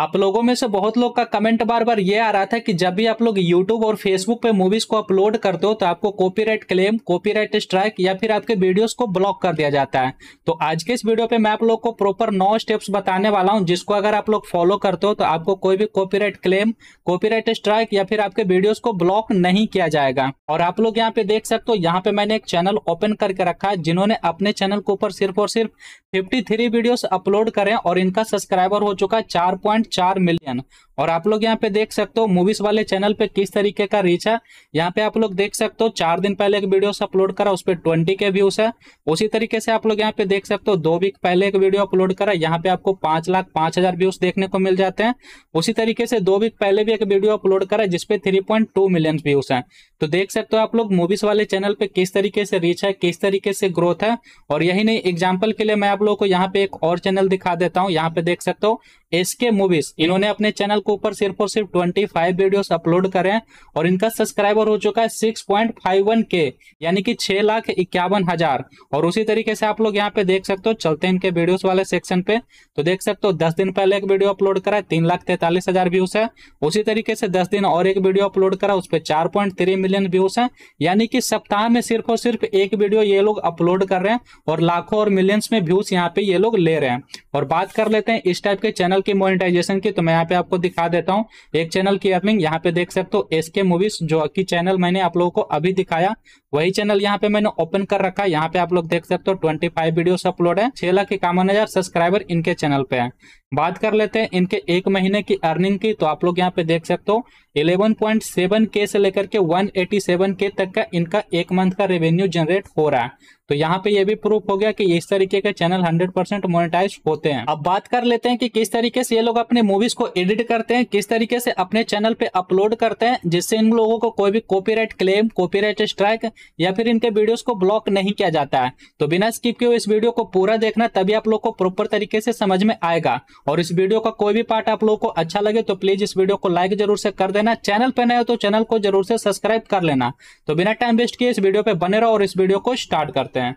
आप लोगों में से बहुत लोग का कमेंट बार बार ये आ रहा था कि जब भी आप लोग यूट्यूब और फेसबुक पे मूवीज को अपलोड करते हो तो आपको कॉपीराइट क्लेम कॉपीराइट स्ट्राइक या फिर आपके वीडियोस को ब्लॉक कर दिया जाता है तो आज के इस वीडियो पे मैं आप लोग को प्रॉपर नौ स्टेप्स बताने वाला हूँ जिसको अगर आप लोग फॉलो करते हो तो आपको कोई भी कॉपी क्लेम कॉपी स्ट्राइक या फिर आपके वीडियोज को ब्लॉक नहीं किया जाएगा और आप लोग यहाँ पे देख सकते हो यहाँ पे मैंने एक चैनल ओपन करके रखा है जिन्होंने अपने चैनल के ऊपर सिर्फ और सिर्फ फिफ्टी थ्री अपलोड करें और इनका सब्सक्राइबर हो चुका है चार पॉइंट चार मिलियन और आप लोग यहाँ पे देख सकते हो मूवीज वाले चैनल पे किस तरीके का रीच है यहाँ पे आप लोग देख सकते हो चार दिन पहले एक वीडियो अपलोड करा उस पर ट्वेंटी के व्यूज है उसी तरीके से आप लोग यहाँ पे देख सकते हो दो वीक पहले एक वीडियो अपलोड करा यहाँ पे आपको पांच लाख पांच हजार व्यूज देखने को मिल जाते हैं उसी तरीके से दो वीक पहले भी एक वीडियो अपलोड करा जिसपे three point two million views है तो देख सकते हो आप लोग मूवीज वाले चैनल पे किस तरीके से रीच है किस तरीके से ग्रोथ है और यही नहीं एग्जाम्पल के लिए मैं आप लोग को यहाँ पे एक और चैनल दिखा देता हूँ यहाँ पे देख सकते हो एसके मूवीज इन्होंने अपने चैनल को के ऊपर सिर्फ और सिर्फ ट्वेंटी फाइव वीडियोस अपलोड करें और इनका सब्सक्राइबर हो चुका है सिक्स पॉइंट फाइव वन के यानी कि छह लाख इक्यावन हजार और उसी तरीके से आप लोग यहाँ पे देख सकते हो चलते हैं इनके वीडियोस वाले सेक्शन पे तो देख सकते हो दस दिन पहले एक वीडियो अपलोड करा है तीन लाख तैतालीस हजार व्यूज है उसी तरीके से दस दिन और एक वीडियो अपलोड करा उस पर चार पॉइंट थ्री मिलियन व्यूज है यानी कि सप्ताह में सिर्फ और सिर्फ एक वीडियो ये लोग अपलोड कर रहे हैं और लाखों और मिलियंस में व्यूज यहाँ पे ये लोग ले रहे हैं और बात कर लेते हैं इस टाइप के चैनल की मोनिटाइजेशन की तो मैं यहाँ पे आपको दिखा दिखा देता हूँ एक चैनल की अर्निंग यहाँ पे देख सकते हो एस के मूवीज जो की चैनल मैंने आप लोगों को अभी दिखाया वही चैनल यहाँ पे मैंने ओपन कर रखा है यहाँ पे आप लोग देख सकते हो ट्वेंटी फाइव वीडियोस अपलोड है छह लाख इक्यावन हजार सब्सक्राइबर इनके चैनल पे है बात कर लेते हैं इनके एक महीने की अर्निंग की तो आप लोग यहाँ पे देख सकते हो इलेवन पॉइंट सेवन के से लेकर के वन एटी सेवन के तक का इनका एक मंथ का रेवेन्यू जनरेट हो रहा है तो यहाँ पे ये भी प्रूफ हो गया कि इस तरीके के चैनल 100 परसेंट मोनिटाइज होते हैं अब बात कर लेते हैं कि किस तरीके से ये लोग अपने मूवीज को एडिट करते हैं किस तरीके से अपने चैनल पे अपलोड करते हैं जिससे इन लोगों को कोई भी कॉपीराइट क्लेम कॉपीराइट स्ट्राइक या फिर इनके वीडियोस को ब्लॉक नहीं किया जाता है तो बिना स्किप के इस वीडियो को पूरा देखना तभी आप लोग को प्रॉपर तरीके से समझ में आएगा और इस वीडियो का कोई भी पार्ट आप लोगों को अच्छा लगे तो प्लीज इस वीडियो को लाइक जरूर से कर देना चैनल पर नए हो तो चैनल को जरूर से सब्सक्राइब कर लेना तो बिना टाइम वेस्ट किए इस वीडियो पे बने रहो और इस वीडियो को स्टार्ट करते हैं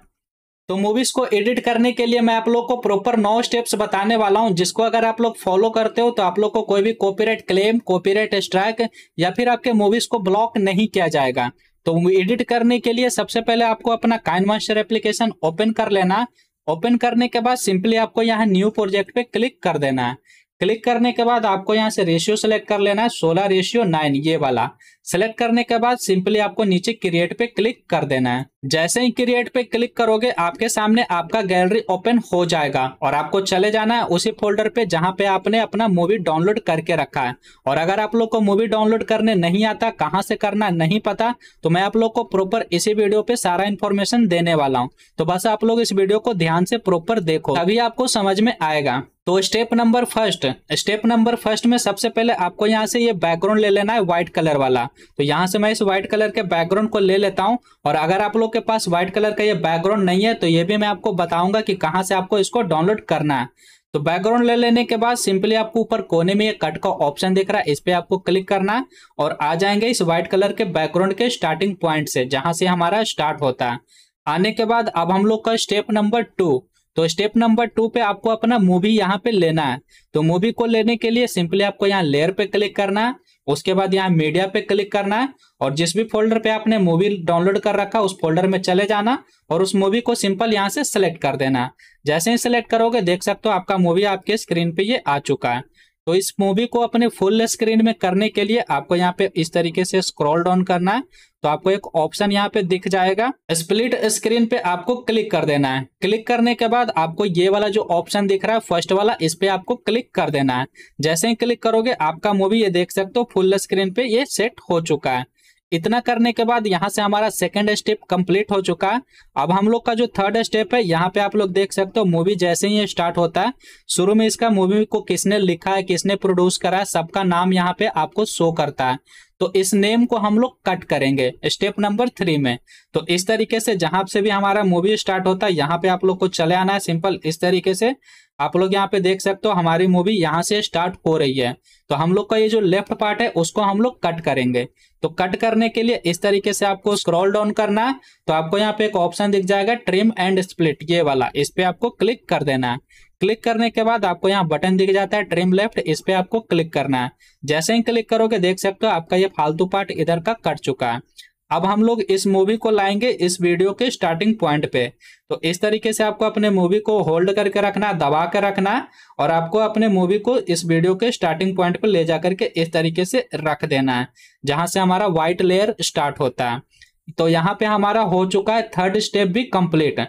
तो मूवीज को एडिट करने के लिए मैं आप लोग को प्रॉपर नौ स्टेप्स बताने वाला हूं जिसको अगर आप लोग फॉलो करते हो तो आप लोग को कोई भी कॉपीराइट क्लेम कॉपीराइट स्ट्राइक या फिर आपके मूवीज को ब्लॉक नहीं किया जाएगा तो एडिट करने के लिए सबसे पहले आपको अपना काइन मास्टर एप्लीकेशन ओपन कर लेना ओपन करने के बाद सिंपली आपको यहाँ न्यू प्रोजेक्ट पे क्लिक कर देना है क्लिक करने के बाद आपको यहाँ से रेशियो सेलेक्ट कर लेना है सोलह रेशियो नाइन ये वाला सेलेक्ट करने के बाद सिंपली आपको नीचे क्रिएट पे क्लिक कर देना है जैसे ही क्रिएट पे क्लिक करोगे आपके सामने आपका गैलरी ओपन हो जाएगा और आपको चले जाना है उसी फोल्डर पे जहाँ पे आपने अपना मूवी डाउनलोड करके रखा है और अगर आप लोग को मूवी डाउनलोड करने नहीं आता कहाँ से करना नहीं पता तो मैं आप लोग को प्रॉपर इसी वीडियो पे सारा इन्फॉर्मेशन देने वाला हूँ तो बस आप लोग इस वीडियो को ध्यान से प्रॉपर देखो अभी आपको समझ में आएगा तो step number first step number first में सबसे पहले आपको यहाँ से ये बैकग्राउंड ले लेना है व्हाइट कलर वाला तो यहाँ से मैं इस व्हाइट कलर के बैकग्राउंड को ले लेता हूँ और अगर आप लोग के पास व्हाइट कलर का ये बैकग्राउंड नहीं है तो ये भी मैं आपको बताऊंगा कि कहाँ से आपको इसको डाउनलोड करना है तो बैकग्राउंड ले लेने के बाद सिंपली आपको ऊपर कोने में ये कट का ऑप्शन दिख रहा है इस पर आपको क्लिक करना है और आ जाएंगे इस व्हाइट कलर के बैकग्राउंड के स्टार्टिंग पॉइंट से जहां से हमारा स्टार्ट होता है आने के बाद अब हम लोग का स्टेप नंबर टू तो स्टेप नंबर टू पे आपको अपना मूवी यहाँ पे लेना है तो मूवी को लेने के लिए सिंपली आपको यहाँ लेयर पे क्लिक करना है उसके बाद यहाँ मीडिया पे क्लिक करना है और जिस भी फोल्डर पे आपने मूवी डाउनलोड कर रखा उस फोल्डर में चले जाना और उस मूवी को सिंपल यहाँ से सिलेक्ट कर देना जैसे ही सिलेक्ट करोगे देख सकते हो आपका मूवी आपके स्क्रीन पे ये आ चुका है तो इस मूवी को अपने फुल स्क्रीन में करने के लिए आपको यहाँ पे इस तरीके से स्क्रॉल डाउन करना है तो आपको एक ऑप्शन यहाँ पे दिख जाएगा स्प्लिट स्क्रीन पे आपको क्लिक कर देना है क्लिक करने के बाद आपको ये वाला जो ऑप्शन दिख रहा है फर्स्ट वाला इस पे आपको क्लिक कर देना है जैसे ही क्लिक करोगे आपका मूवी ये देख सकते हो फुल स्क्रीन पे ये सेट हो चुका है इतना करने के बाद यहाँ से हमारा सेकेंड स्टेप कंप्लीट हो चुका अब हम लोग का जो थर्ड स्टेप है यहाँ पे आप लोग देख सकते हो मूवी जैसे ही स्टार्ट होता है शुरू में इसका मूवी को किसने लिखा है किसने प्रोड्यूस करा है सबका नाम यहाँ पे आपको शो करता है तो इस नेम को हम लोग कट करेंगे स्टेप नंबर थ्री में तो इस तरीके से जहां से भी हमारा मूवी स्टार्ट होता है यहाँ पे आप लोग को चले आना है सिंपल इस तरीके से आप लोग यहाँ पे देख सकते हो हमारी मूवी यहाँ से स्टार्ट हो रही है तो हम लोग का ये जो लेफ्ट पार्ट है उसको हम लोग कट करेंगे तो कट करने के लिए इस तरीके से आपको स्क्रॉल डाउन करना है तो आपको यहाँ पे एक ऑप्शन दिख जाएगा ट्रिम एंड स्प्लिट ये वाला इस पे आपको क्लिक कर देना है क्लिक करने के बाद आपको यहाँ बटन दिख जाता है ट्रिम लेफ्ट इस पे आपको क्लिक करना है जैसे ही क्लिक करोगे देख सकते हो आपका ये फालतू पार्ट इधर का कट चुका है अब हम लोग इस मूवी को लाएंगे इस वीडियो के स्टार्टिंग पॉइंट पे तो इस तरीके से आपको अपने मूवी को होल्ड करके रखना दबा कर रखना और आपको अपने मूवी को इस वीडियो के स्टार्टिंग पॉइंट पे ले जा करके इस तरीके से रख देना है जहां से हमारा व्हाइट लेयर स्टार्ट होता है तो यहाँ पे हमारा हो चुका है थर्ड स्टेप भी कंप्लीट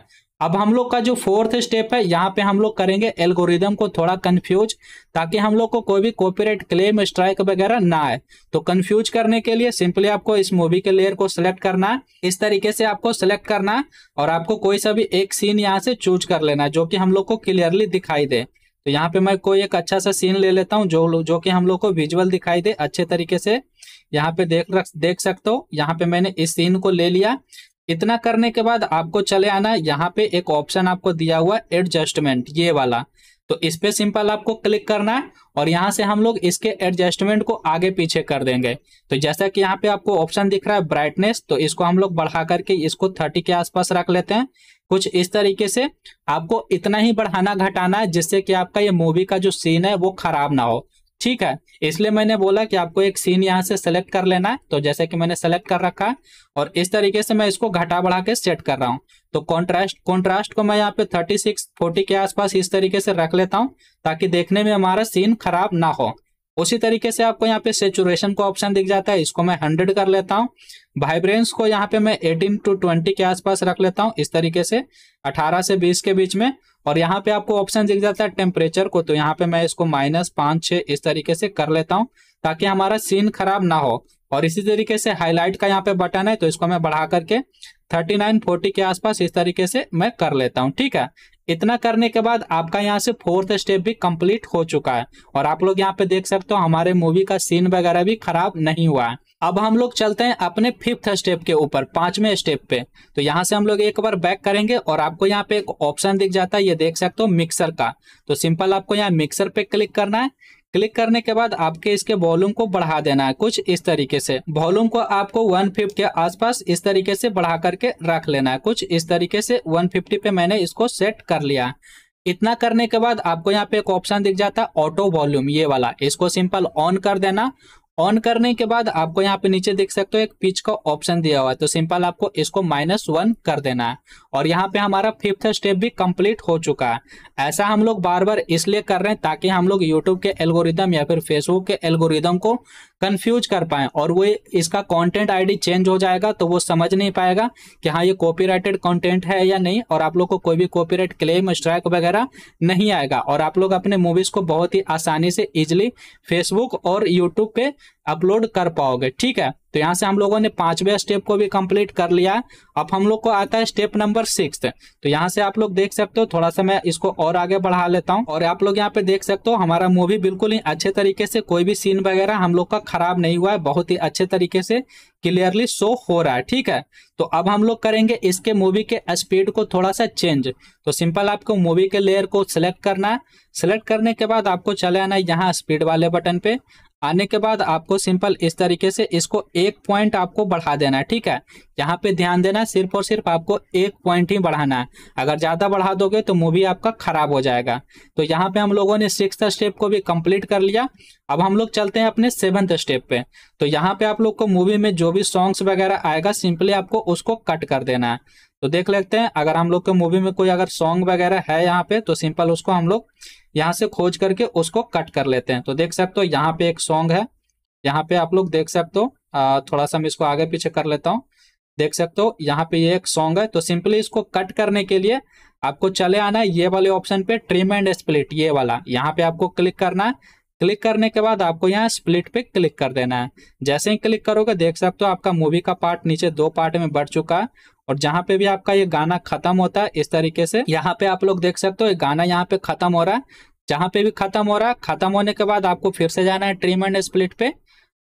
अब हम लोग का जो फोर्थ स्टेप है यहाँ पे हम लोग करेंगे एल्गोरिदम को थोड़ा कंफ्यूज ताकि हम लोग को कोई भी कॉपीराइट क्लेम स्ट्राइक वगैरह ना आए तो कंफ्यूज करने के लिए सिंपली आपको इस मूवी के लेयर को सिलेक्ट करना है इस तरीके से आपको सिलेक्ट करना है और आपको कोई सा भी एक सीन यहाँ से चूज कर लेना है जो कि हम लोग को क्लियरली दिखाई दे तो यहाँ पे मैं कोई एक अच्छा सा सीन ले लेता हूँ जो जो कि हम लोग को विजुअल दिखाई दे अच्छे तरीके से यहाँ पे देख रख देख सकते हो यहाँ पे मैंने इस सीन को ले लिया इतना करने के बाद आपको चले आना यहाँ पे एक ऑप्शन आपको दिया हुआ एडजस्टमेंट ये वाला तो इस पे सिंपल आपको क्लिक करना है और यहाँ से हम लोग इसके एडजस्टमेंट को आगे पीछे कर देंगे तो जैसा कि यहाँ पे आपको ऑप्शन दिख रहा है ब्राइटनेस तो इसको हम लोग बढ़ा करके इसको थर्टी के आसपास रख लेते हैं कुछ इस तरीके से आपको इतना ही बढ़ाना घटाना है जिससे कि आपका ये मूवी का जो सीन है वो खराब ना हो ठीक है इसलिए मैंने बोला कि आपको एक सीन यहाँ से सेलेक्ट कर लेना है तो जैसे कि मैंने सेलेक्ट कर रखा है और इस तरीके से मैं इसको घटा बढ़ा के सेट कर रहा हूँ तो कॉन्ट्रास्ट कॉन्ट्रास्ट को मैं यहाँ पे 36 40 के आसपास इस तरीके से रख लेता हूँ ताकि देखने में हमारा सीन खराब ना हो उसी तरीके से आपको यहाँ पे सेचुरेशन का ऑप्शन दिख जाता है इसको मैं हंड्रेड कर लेता हूँ वाइब्रेंस को यहाँ पे मैं एटीन टू ट्वेंटी के आसपास रख लेता हूँ इस तरीके से अठारह से बीस के बीच में और यहाँ पे आपको ऑप्शन दिख जाता है टेम्परेचर को तो यहाँ पे मैं इसको माइनस पांच छह इस तरीके से कर लेता हूँ ताकि हमारा सीन खराब ना हो और इसी तरीके से हाईलाइट का यहाँ पे बटन है तो इसको मैं बढ़ा करके 39, 40 के आसपास इस तरीके से मैं कर लेता हूँ ठीक है इतना करने के बाद आपका यहाँ से फोर्थ स्टेप भी कंप्लीट हो चुका है और आप लोग यहाँ पे देख सकते हो हमारे मूवी का सीन वगैरह भी खराब नहीं हुआ है अब हम लोग चलते हैं अपने फिफ्थ स्टेप के ऊपर पांचवें स्टेप पे तो यहाँ से हम लोग एक बार बैक करेंगे और आपको यहाँ पे एक ऑप्शन दिख जाता है ये देख सकते हो मिक्सर का तो सिंपल आपको यहाँ मिक्सर पे क्लिक करना है क्लिक करने के बाद आपके इसके वॉल्यूम को बढ़ा देना है कुछ इस तरीके से वॉल्यूम को आपको 150 के आसपास इस तरीके से बढ़ा करके रख लेना है कुछ इस तरीके से 150 पे मैंने इसको सेट कर लिया इतना करने के बाद आपको यहाँ पे एक ऑप्शन दिख जाता है ऑटो वॉल्यूम ये वाला इसको सिंपल ऑन कर देना ऑन करने के बाद आपको यहाँ पे नीचे देख सकते हो एक पिच का ऑप्शन दिया हुआ है तो सिंपल आपको इसको माइनस वन कर देना है और यहाँ पे हमारा फिफ्थ स्टेप भी कंप्लीट हो चुका है ऐसा हम लोग बार बार इसलिए कर रहे हैं ताकि हम लोग यूट्यूब के एल्गोरिदम या फिर फेसबुक के एल्गोरिदम को कंफ्यूज कर पाए और वो इसका कंटेंट आईडी चेंज हो जाएगा तो वो समझ नहीं पाएगा कि हाँ ये कॉपीराइटेड कंटेंट है या नहीं और आप लोग को कोई भी कॉपीराइट क्लेम स्ट्राइक वगैरह नहीं आएगा और आप लोग अपने मूवीज को बहुत ही आसानी से इजिली फेसबुक और यूट्यूब पे अपलोड कर पाओगे ठीक है तो यहाँ से हम लोगों ने पांचवे स्टेप को भी कंप्लीट कर लिया अब हम लोग को आता है स्टेप नंबर सिक्स तो यहाँ से आप लोग देख सकते हो थोड़ा सा मैं इसको और आगे बढ़ा लेता हूँ और आप लोग यहाँ पे देख सकते हो हमारा मूवी बिल्कुल ही अच्छे तरीके से कोई भी सीन वगैरह हम लोग का खराब नहीं हुआ है बहुत ही अच्छे तरीके से क्लियरली शो हो रहा है ठीक है तो अब हम लोग करेंगे इसके मूवी के स्पीड को थोड़ा सा चेंज तो सिंपल आपको मूवी के लेयर को सिलेक्ट करना है सिलेक्ट करने के बाद आपको चले आना है यहाँ स्पीड वाले बटन पे आने के बाद आपको सिंपल इस तरीके से इसको एक पॉइंट आपको बढ़ा देना है ठीक है यहाँ पे ध्यान देना सिर्फ और सिर्फ आपको एक पॉइंट ही बढ़ाना है अगर ज़्यादा बढ़ा दोगे तो मूवी आपका खराब हो जाएगा तो यहाँ पे हम लोगों ने सिक्स स्टेप को भी कंप्लीट कर लिया अब हम लोग चलते हैं अपने सेवन्थ स्टेप पे तो यहाँ पे आप लोग को मूवी में जो भी सॉन्ग्स वगैरह आएगा सिंपली आपको उसको कट कर देना है तो देख लेते हैं अगर हम लोग के मूवी में कोई अगर सॉन्ग वगैरह है यहाँ पे तो सिंपल उसको हम लोग यहाँ से खोज करके उसको कट कर लेते हैं तो देख सकते हो यहाँ पे एक सॉन्ग है यहाँ पे आप लोग देख सकते हो थोड़ा सा मैं इसको आगे पीछे कर लेता हूँ देख सकते हो यहाँ पे ये एक सॉन्ग है तो सिंपली इसको कट करने के लिए आपको चले आना है ये वाले ऑप्शन पे ट्रिम एंड स्प्लिट ये वाला यहाँ पे आपको क्लिक करना है क्लिक करने के बाद आपको यहाँ स्प्लिट पे क्लिक कर देना है जैसे ही क्लिक करोगे देख सकते हो आपका मूवी का पार्ट नीचे दो पार्ट में बढ़ चुका है और जहाँ पे भी आपका ये गाना खत्म होता है इस तरीके से यहाँ पे आप लोग देख सकते हो ये गाना यहाँ पे खत्म हो रहा है जहाँ पे भी खत्म हो रहा है खत्म होने के बाद आपको फिर से जाना है ट्रिम एंड स्प्लिट पे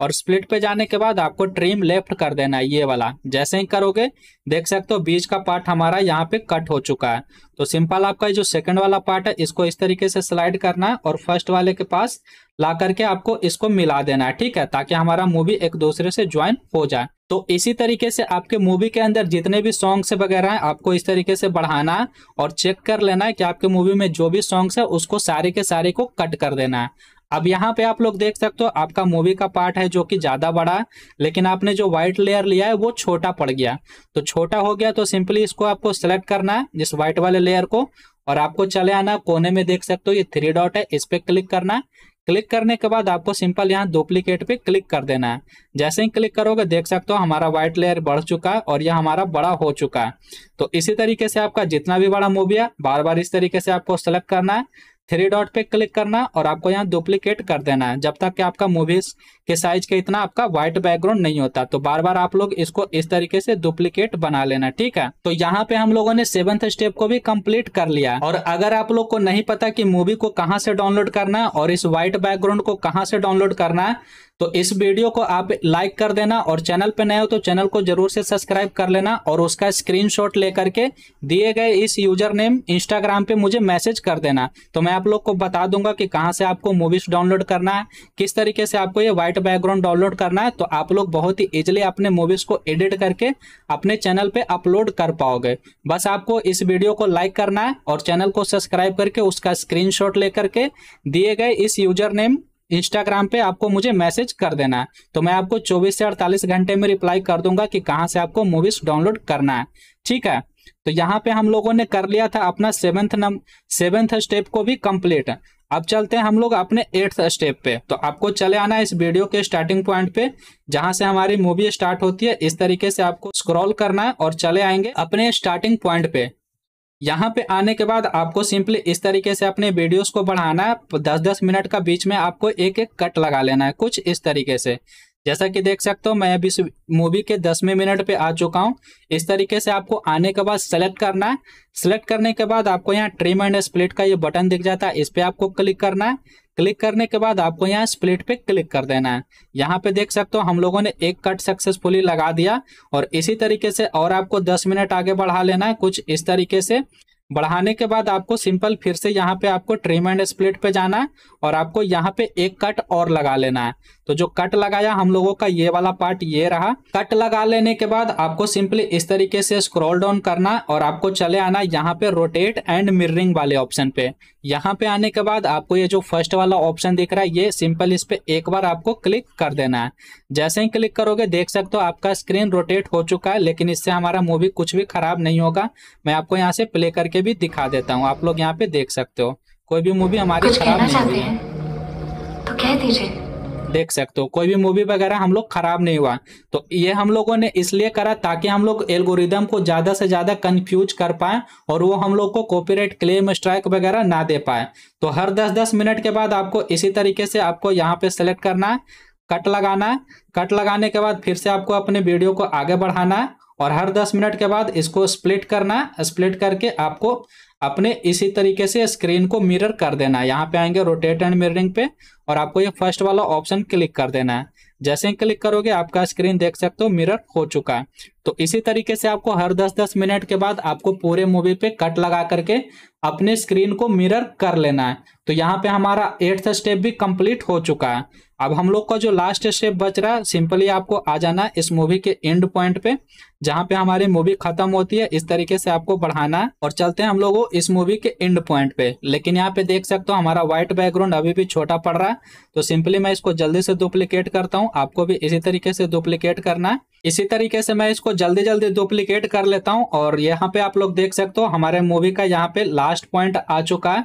और स्प्लिट पे जाने के बाद आपको ट्रिम लेफ्ट कर देना है ये वाला जैसे ही करोगे देख सकते हो बीच का पार्ट हमारा यहाँ पे कट हो चुका है तो सिंपल आपका जो सेकंड वाला पार्ट है इसको इस तरीके से स्लाइड करना है और फर्स्ट वाले के पास ला करके आपको इसको मिला देना है ठीक है ताकि हमारा मूवी एक दूसरे से ज्वाइन हो जाए तो इसी तरीके से आपके मूवी के अंदर जितने भी सॉन्ग्स वगैरह हैं आपको इस तरीके से बढ़ाना है और चेक कर लेना है कि आपके मूवी में जो भी सॉन्ग्स है उसको सारे के सारे को कट कर देना है अब यहाँ पे आप लोग देख सकते हो आपका मूवी का पार्ट है जो कि ज्यादा बड़ा लेकिन आपने जो व्हाइट लेयर लिया है वो छोटा पड़ गया तो छोटा हो गया तो सिंपली इसको आपको सेलेक्ट करना है जिस व्हाइट वाले लेयर को और आपको चले आना कोने में देख सकते हो ये थ्री डॉट है इस पर क्लिक करना क्लिक करने के बाद आपको सिंपल यहाँ डुप्लीकेट पे क्लिक कर देना है जैसे ही क्लिक करोगे देख सकते हो हमारा व्हाइट लेयर बढ़ चुका है और यह हमारा बड़ा हो चुका है तो इसी तरीके से आपका जितना भी बड़ा मूवी है बार बार इस तरीके से आपको सेलेक्ट करना है थ्री डॉट पे क्लिक करना और आपको यहाँ डुप्लीकेट कर देना है जब तक कि आपका मूवीज के साइज के इतना आपका व्हाइट बैकग्राउंड नहीं होता तो बार बार आप लोग इसको इस तरीके से डुप्लीकेट बना लेना ठीक है तो यहाँ पे हम लोगों ने सेवंथ स्टेप को भी कंप्लीट कर लिया और अगर आप लोग को नहीं पता की मूवी को कहाँ से डाउनलोड करना और इस व्हाइट बैकग्राउंड को कहाँ से डाउनलोड करना है तो इस वीडियो को आप लाइक कर देना और चैनल पर नए हो तो चैनल को जरूर से सब्सक्राइब कर लेना और उसका शॉट लेकर के दिए गए इस यूजर नेम इंस्टाग्राम पे मुझे मैसेज कर देना तो मैं आप लोग को बता दूंगा कि कहाँ से आपको मूवीज डाउनलोड करना है किस तरीके से आपको ये व्हाइट बैकग्राउंड डाउनलोड करना है तो आप लोग बहुत ही ईजिली अपने मूवीज को एडिट करके अपने चैनल पर अपलोड कर पाओगे बस आपको इस वीडियो को लाइक करना है और चैनल को सब्सक्राइब करके उसका स्क्रीन लेकर के दिए गए इस यूजर नेम इंस्टाग्राम पे आपको मुझे मैसेज कर देना है तो मैं आपको 24 से 48 घंटे में रिप्लाई कर दूंगा कि कहाँ से आपको मूवीज डाउनलोड करना है ठीक है तो यहाँ पे हम लोगों ने कर लिया था अपना सेवेंथ नंबर सेवेंथ स्टेप को भी कंप्लीट अब चलते हैं हम लोग अपने एट्थ स्टेप पे तो आपको चले आना है इस वीडियो के स्टार्टिंग पॉइंट पे जहां से हमारी मूवी स्टार्ट होती है इस तरीके से आपको स्क्रॉल करना है और चले आएंगे अपने स्टार्टिंग पॉइंट पे यहाँ पे आने के बाद आपको सिंपली इस तरीके से अपने वीडियोस को बढ़ाना है दस दस मिनट का बीच में आपको एक एक कट लगा लेना है कुछ इस तरीके से जैसा कि देख सकते हो मैं अभी इस मूवी के दसवें मिनट पे आ चुका हूँ इस तरीके से आपको आने के बाद सेलेक्ट करना है सेलेक्ट करने के बाद आपको यहाँ ट्रिम एंड स्प्लिट का ये बटन दिख जाता है इस पर आपको क्लिक करना है क्लिक करने के बाद आपको यहाँ स्प्लिट पे क्लिक कर देना है यहाँ पे देख सकते हो हम लोगों ने एक कट सक्सेसफुली लगा दिया और इसी तरीके से और आपको दस मिनट आगे बढ़ा लेना है कुछ इस तरीके से बढ़ाने के बाद आपको सिंपल फिर से यहाँ पे आपको ट्रिम एंड स्प्लिट पे जाना है और आपको यहाँ पे एक कट और लगा लेना है तो जो कट लगाया हम लोगों का ये वाला पार्ट ये रहा कट लगा लेने के बाद आपको सिंपली इस तरीके से स्क्रॉल डाउन करना और आपको चले आना यहाँ पे रोटेट एंड मिररिंग वाले ऑप्शन पे यहाँ पे आने के बाद आपको ये जो फर्स्ट वाला ऑप्शन दिख रहा है ये सिंपल इस पे एक बार आपको क्लिक कर देना है जैसे ही क्लिक करोगे देख सकते हो आपका स्क्रीन रोटेट हो चुका है लेकिन इससे हमारा मूवी कुछ भी खराब नहीं होगा मैं आपको यहाँ से प्ले करके भी दिखा देता हूँ आप लोग यहाँ पे देख सकते हो कोई भी मूवी हमारी खराब नहीं हुई है तो कह दीजिए देख सकते हो कोई भी मूवी वगैरह हम लोग खराब नहीं हुआ तो ये हम लोगों ने इसलिए करा ताकि हम लोग एल्गोरिदम को ज्यादा से ज्यादा कंफ्यूज कर पाए और वो हम लोग को कॉपीराइट क्लेम स्ट्राइक वगैरह ना दे पाए तो हर दस दस मिनट के बाद आपको इसी तरीके से आपको यहाँ पे सेलेक्ट करना है कट लगाना है कट लगाने के बाद फिर से आपको अपने वीडियो को आगे बढ़ाना है और हर दस मिनट के बाद इसको स्प्लिट करना है स्प्लिट करके आपको अपने इसी तरीके से स्क्रीन को मिरर कर देना है यहाँ पे आएंगे रोटेट एंड मिररिंग पे और आपको ये फर्स्ट वाला ऑप्शन क्लिक कर देना है जैसे ही क्लिक करोगे आपका स्क्रीन देख सकते हो मिरर हो चुका है तो इसी तरीके से आपको हर 10-10 मिनट के बाद आपको पूरे मूवी पे कट लगा करके अपने स्क्रीन को मिरर कर लेना है तो यहाँ पे हमारा एट्थ स्टेप भी कंप्लीट हो चुका है अब हम लोग का जो लास्ट स्टेप बच रहा है सिंपली आपको आ जाना है इस मूवी के एंड पॉइंट पे जहाँ पे हमारी मूवी खत्म होती है इस तरीके से आपको बढ़ाना है और चलते हैं हम लोग इस मूवी के एंड पॉइंट पे लेकिन यहाँ पे देख सकते हो हमारा व्हाइट बैकग्राउंड अभी भी छोटा पड़ रहा है तो सिंपली मैं इसको जल्दी से डुप्लीकेट करता हूँ आपको भी इसी तरीके से डुप्लीकेट करना है इसी तरीके से मैं इसको जल्दी जल्दी डुप्लीकेट कर लेता हूँ और यहाँ पे आप लोग देख सकते हो हमारे मूवी का यहाँ पे लास्ट लास्ट पॉइंट आ चुका है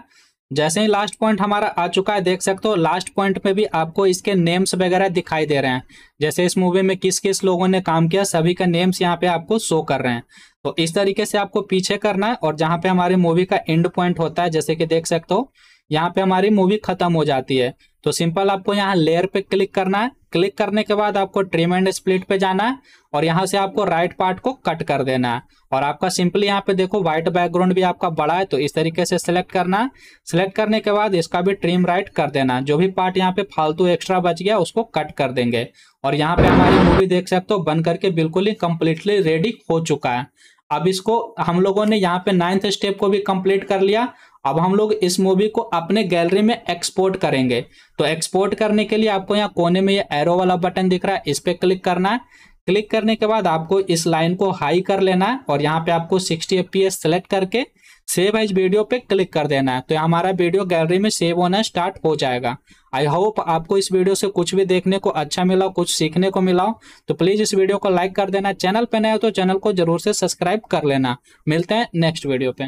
जैसे ही लास्ट पॉइंट हमारा आ चुका है देख सकते हो लास्ट पॉइंट पे भी आपको इसके नेम्स वगैरह दिखाई दे रहे हैं जैसे इस मूवी में किस किस लोगों ने काम किया सभी का नेम्स यहाँ पे आपको शो कर रहे हैं तो इस तरीके से आपको पीछे करना है और जहाँ पे हमारी मूवी का एंड पॉइंट होता है जैसे कि देख सकते हो यहाँ पे हमारी मूवी खत्म हो जाती है तो सिंपल आपको यहाँ लेयर पे क्लिक करना है क्लिक करने के बाद आपको ट्रिम एंड स्प्लिट पे जाना है और यहाँ से आपको राइट पार्ट को कट कर देना है और आपका सिंपली यहाँ पे देखो व्हाइट बैकग्राउंड भी आपका बड़ा है तो इस तरीके से सिलेक्ट करना है सिलेक्ट करने के बाद इसका भी ट्रिम राइट कर देना जो भी पार्ट यहाँ पे फालतू एक्स्ट्रा बच गया उसको कट कर देंगे और यहाँ पे हमारी मूवी देख सकते हो बन करके बिल्कुल ही कंप्लीटली रेडी हो चुका है अब इसको हम लोगों ने यहाँ पे नाइन्थ स्टेप को भी कंप्लीट कर लिया अब हम लोग इस मूवी को अपने गैलरी में एक्सपोर्ट करेंगे तो एक्सपोर्ट करने के लिए आपको यहाँ कोने में ये एरो वाला बटन दिख रहा है इस पर क्लिक करना है क्लिक करने के बाद आपको इस लाइन को हाई कर लेना है और यहाँ पे आपको 60 एफ सेलेक्ट करके सेव एज वीडियो पे क्लिक कर देना है तो हमारा वीडियो गैलरी में सेव होना स्टार्ट हो जाएगा आई होप आपको इस वीडियो से कुछ भी देखने को अच्छा मिला कुछ सीखने को मिला हो तो प्लीज इस वीडियो को लाइक कर देना चैनल पे नए हो तो चैनल को जरूर से सब्सक्राइब कर लेना मिलते हैं नेक्स्ट वीडियो पे